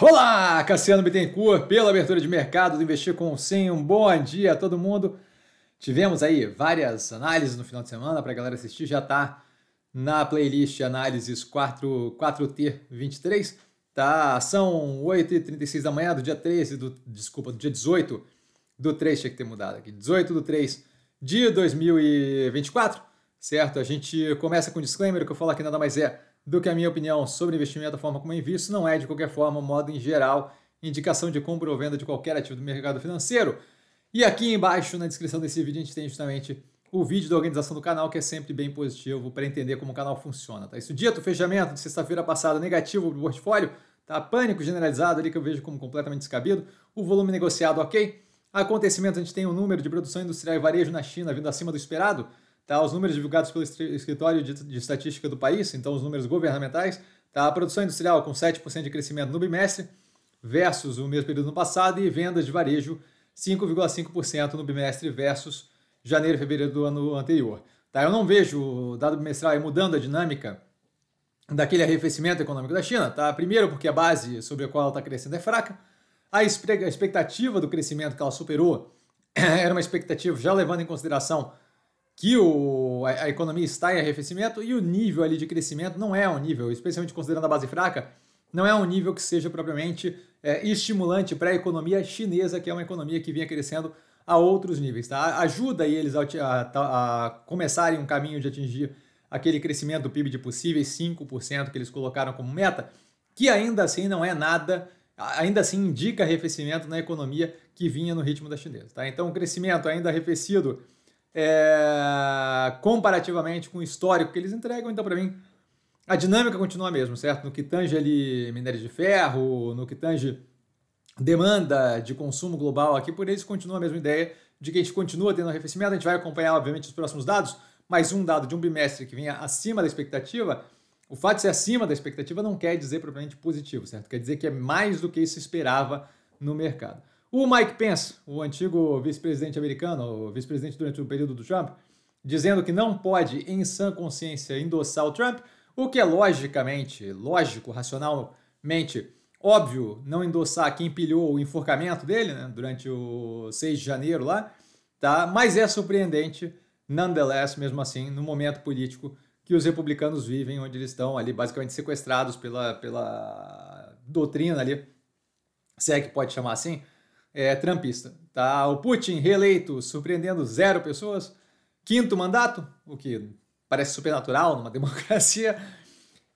Olá, Cassiano Bittencourt, pela abertura de mercado do Investir com Sim. Um bom dia a todo mundo. Tivemos aí várias análises no final de semana para a galera assistir. Já está na playlist Análises 4, 4T23. Tá, são 8h36 da manhã do dia 13, do, desculpa, do dia 18 do 3, tinha que ter mudado aqui. 18 do 3 de 2024, certo? A gente começa com um disclaimer que eu falo aqui nada mais é do que a minha opinião sobre investimento, a forma como eu invisto, não é de qualquer forma, modo em geral, indicação de compra ou venda de qualquer ativo do mercado financeiro. E aqui embaixo na descrição desse vídeo a gente tem justamente o vídeo da organização do canal, que é sempre bem positivo para entender como o canal funciona. Tá? Isso dito, fechamento de sexta-feira passada negativo para o portfólio, tá? pânico generalizado ali que eu vejo como completamente descabido, o volume negociado ok. Acontecimento, a gente tem o um número de produção industrial e varejo na China vindo acima do esperado, tá? Os números divulgados pelo Escritório de, Estatística do país, então os números governamentais, tá? A produção industrial com 7% de crescimento no bimestre versus o mesmo período no passado e vendas de varejo 5,5% no bimestre versus janeiro e fevereiro do ano anterior. Tá? Eu não vejo o dado bimestral mudando a dinâmica daquele arrefecimento econômico da China, tá? Primeiro porque a base sobre a qual ela está crescendo é fraca, a expectativa do crescimento que ela superou era uma expectativa já levando em consideração que o, a, a, economia está em arrefecimento e o nível ali de crescimento não é um nível, especialmente considerando a base fraca, não é um nível que seja propriamente é, estimulante para a economia chinesa, que é uma economia que vinha crescendo a outros níveis. Tá? Ajuda eles a, a, a começarem um caminho de atingir aquele crescimento do PIB de possíveis 5% que eles colocaram como meta, que ainda assim não é nada, ainda assim indica arrefecimento na economia que vinha no ritmo da chinesa. Tá? Então, o crescimento ainda arrefecido é, comparativamente com o histórico que eles entregam, então para mim a dinâmica continua a mesma, certo? No que tange ali minério de ferro, no que tange demanda de consumo global aqui, por isso continua a mesma ideia de que a gente continua tendo arrefecimento, a gente vai acompanhar obviamente os próximos dados, mas um dado de um bimestre que vinha acima da expectativa, o fato de ser acima da expectativa não quer dizer propriamente positivo, certo? Quer dizer que é mais do que se esperava no mercado. O Mike Pence, o antigo vice-presidente americano, vice-presidente durante o período do Trump, dizendo que não pode, em sã consciência, endossar o Trump, o que é logicamente, lógico, racionalmente óbvio não endossar quem pilhou o enforcamento dele né, durante o 6 de janeiro lá, tá? mas é surpreendente, nonetheless, mesmo assim, no momento político que os republicanos vivem, onde eles estão ali basicamente sequestrados pela, pela doutrina ali, se é que pode chamar assim, é trampista. Tá? O Putin reeleito, surpreendendo zero pessoas. Quinto mandato, o que parece supernatural numa democracia.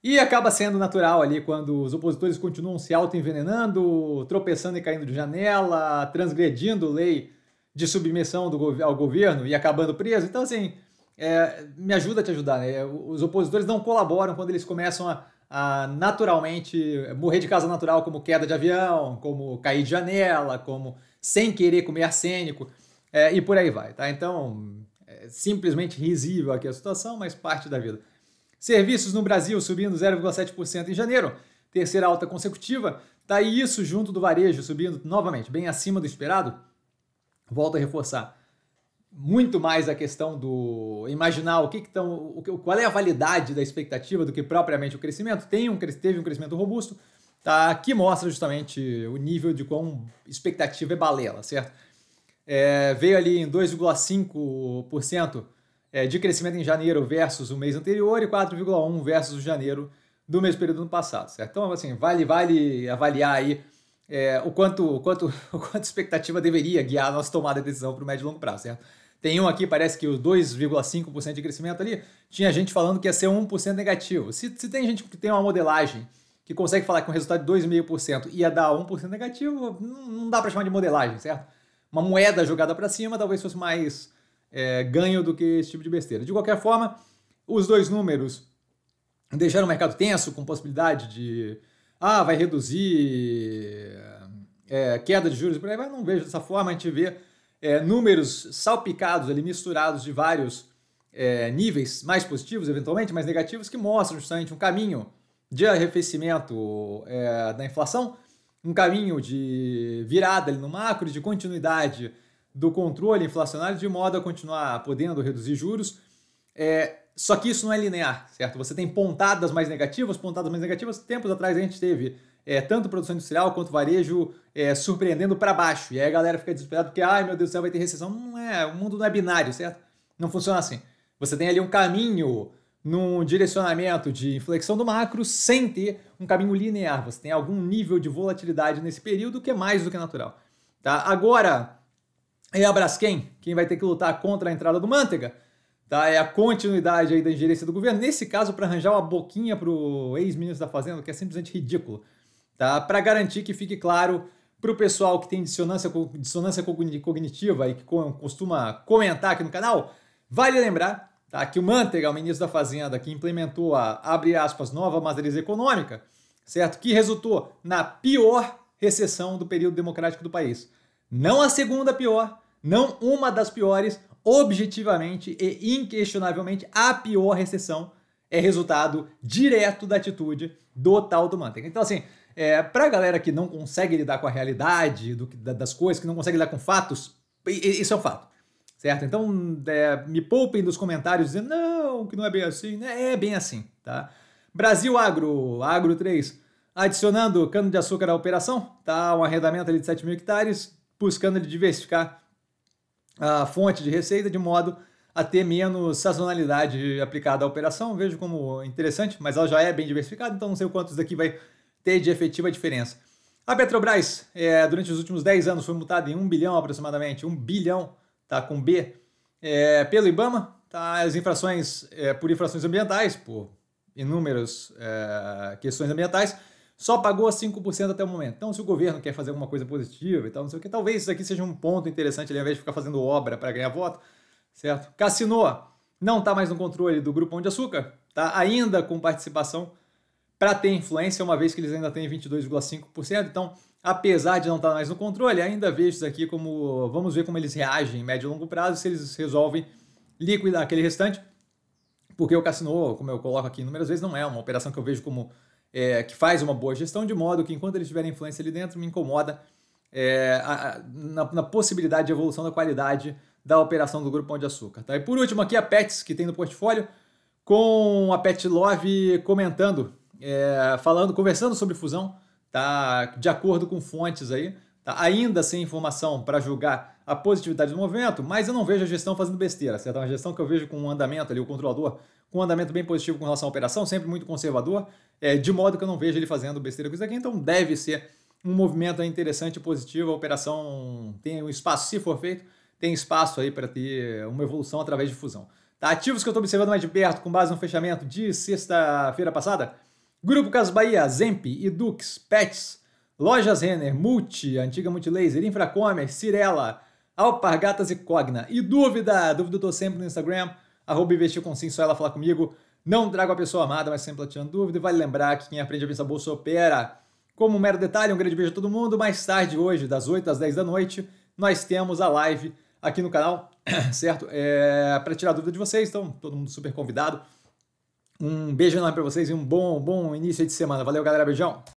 E acaba sendo natural ali quando os opositores continuam se auto-envenenando, tropeçando e caindo de janela, transgredindo lei de submissão do, ao governo e acabando preso. Então, assim, é, me ajuda a te ajudar. Né? Os opositores não colaboram quando eles começam a a naturalmente morrer de causa natural, como queda de avião, como cair de janela, como sem querer comer arsênico é, e por aí vai, tá? Então, é simplesmente risível aqui a situação, mas parte da vida. Serviços no Brasil subindo 0,7% em janeiro, terceira alta consecutiva. Tá isso junto do varejo subindo novamente, bem acima do esperado. Volto a reforçar muito mais a questão do imaginar o que estão, o, qual é a validade da expectativa do que propriamente o crescimento. Tem um, teve um crescimento robusto, tá? Que mostra justamente o nível de quão expectativa é balela, certo? É, veio ali em 2,5% é, de crescimento em janeiro versus o mês anterior e 4,1 versus o janeiro do mesmo período do ano passado, certo? Então, assim, vale, vale avaliar aí é, o, quanto, o, quanto, o quanto expectativa deveria guiar a nossa tomada de decisão para o médio e longo prazo, certo? Tem um aqui, parece que os 2,5% de crescimento ali, tinha gente falando que ia ser 1% negativo. Se, se tem gente que tem uma modelagem que consegue falar que um resultado de 2,5% ia dar 1% negativo, não, não dá para chamar de modelagem, certo? Uma moeda jogada para cima talvez fosse mais é, ganho do que esse tipo de besteira. De qualquer forma, os dois números deixaram o mercado tenso, com possibilidade de. Ah, vai reduzir é, queda de juros e por aí vai, não vejo dessa forma, a gente vê é, números salpicados ali, misturados de vários é, níveis mais positivos, eventualmente, mais negativos, que mostram justamente um caminho de arrefecimento é, da inflação, um caminho de virada ali no macro, de continuidade do controle inflacionário, de modo a continuar podendo reduzir juros. É, só que isso não é linear, certo? Você tem pontadas mais negativas, pontadas mais negativas. Tempos atrás a gente teve é, tanto produção industrial quanto varejo é, surpreendendo para baixo. E aí a galera fica desesperada porque, ai meu Deus do céu, vai ter recessão. Não é, o mundo não é binário, certo? Não funciona assim. Você tem ali um caminho num direcionamento de inflexão do macro sem ter um caminho linear. Você tem algum nível de volatilidade nesse período que é mais do que natural. Tá? Agora, é a Braskem quem vai ter que lutar contra a entrada do Manteiga. Tá? É a continuidade aí da ingerência do governo. Nesse caso, para arranjar uma boquinha para o ex-ministro da Fazenda, que é simplesmente ridículo tá? Para garantir que fique claro para o pessoal que tem dissonância, dissonância cognitiva e que costuma comentar aqui no canal, vale lembrar tá, que o Manteiga, o ministro da Fazenda, que implementou a, abre aspas, nova matriz econômica, certo? Que resultou na pior recessão do período democrático do país. Não a segunda pior, não uma das piores, objetivamente e inquestionavelmente a pior recessão é resultado direto da atitude do tal do Manteiga. Então, assim, é, para a galera que não consegue lidar com a realidade do, das coisas, que não consegue lidar com fatos, isso é um fato. Certo? Então, é, me poupem dos comentários dizendo, não, que não é bem assim. Né, é, bem assim, tá? Brasil Agro, Agro 3, adicionando cano de açúcar à operação, tá? Um arrendamento ali de 7 mil hectares, buscando diversificar a fonte de receita de modo a ter menos sazonalidade aplicada à operação. Vejo como interessante, mas ela já é bem diversificada, então não sei o quanto isso daqui vai ter de efetiva diferença. A Petrobras, é, durante os últimos 10 anos, foi multada em 1 bilhão aproximadamente, 1 bilhão, tá, com B, é, pelo Ibama, tá, as infrações é, por infrações ambientais, por inúmeras é, questões ambientais, só pagou 5% até o momento. Então, se o governo quer fazer alguma coisa positiva e tal, não sei o que, talvez isso aqui seja um ponto interessante, ele, ao invés de ficar fazendo obra para ganhar voto, certo? Cassino não está mais no controle do Grupo Pão de Açúcar, tá? ainda com participação para ter influência, uma vez que eles ainda têm 22,5%. Então, apesar de não estar tá mais no controle, ainda vejo isso aqui como. Vamos ver como eles reagem em médio e longo prazo, se eles resolvem liquidar aquele restante. Porque o Cassino, como eu coloco aqui inúmeras vezes, não é uma operação que eu vejo como é, que faz uma boa gestão, de modo que enquanto eles tiverem influência ali dentro, me incomoda é, a, a, na, na, possibilidade de evolução da qualidade da operação do Grupo Pão de Açúcar. Tá? E por último aqui a Pets, que tem no portfólio, com a Pet Love comentando é, falando, conversando sobre fusão, tá? De acordo com fontes aí, tá? Ainda sem informação para julgar a positividade do movimento, mas eu não vejo a gestão fazendo besteira, certo? É uma gestão que eu vejo com um andamento ali, o controlador com um andamento bem positivo com relação à operação, sempre muito conservador, é, de modo que eu não vejo ele fazendo besteira com isso aqui, então deve ser um movimento interessante e positivo, a operação tem um espaço, se for feito, tem espaço aí para ter uma evolução através de fusão. Tá? Ativos que eu estou observando mais de perto com base no fechamento de sexta-feira passada, Grupo Cas Bahia, Zemp, Edux, Pets, Lojas Renner, Multi, Antiga Multilaser, Infracomer, Cirela, Alpargatas e Cogna. E dúvida? Dúvida eu tô sempre no Instagram, arroba investir com sim, só ela falar comigo. Não trago a pessoa amada, mas sempre tirando dúvida. E vale lembrar que quem aprende a pensar bolsa opera. Como um mero detalhe, um grande beijo a todo mundo. Mais tarde hoje, das 8 às 10 da noite, nós temos a live aqui no canal, certo? É, para tirar dúvida de vocês, então todo mundo super convidado. Um beijo enorme para vocês e um bom, bom início de semana. Valeu, galera. Beijão.